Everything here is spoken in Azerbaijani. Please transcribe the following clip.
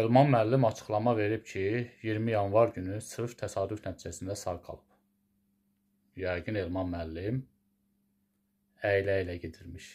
Elman müəllim açıqlama verib ki, 20 yanvar günü sırf təsadüf nəticəsində sağ qalıb. Yəqin Elman müəllim əylə-əylə gedirmiş.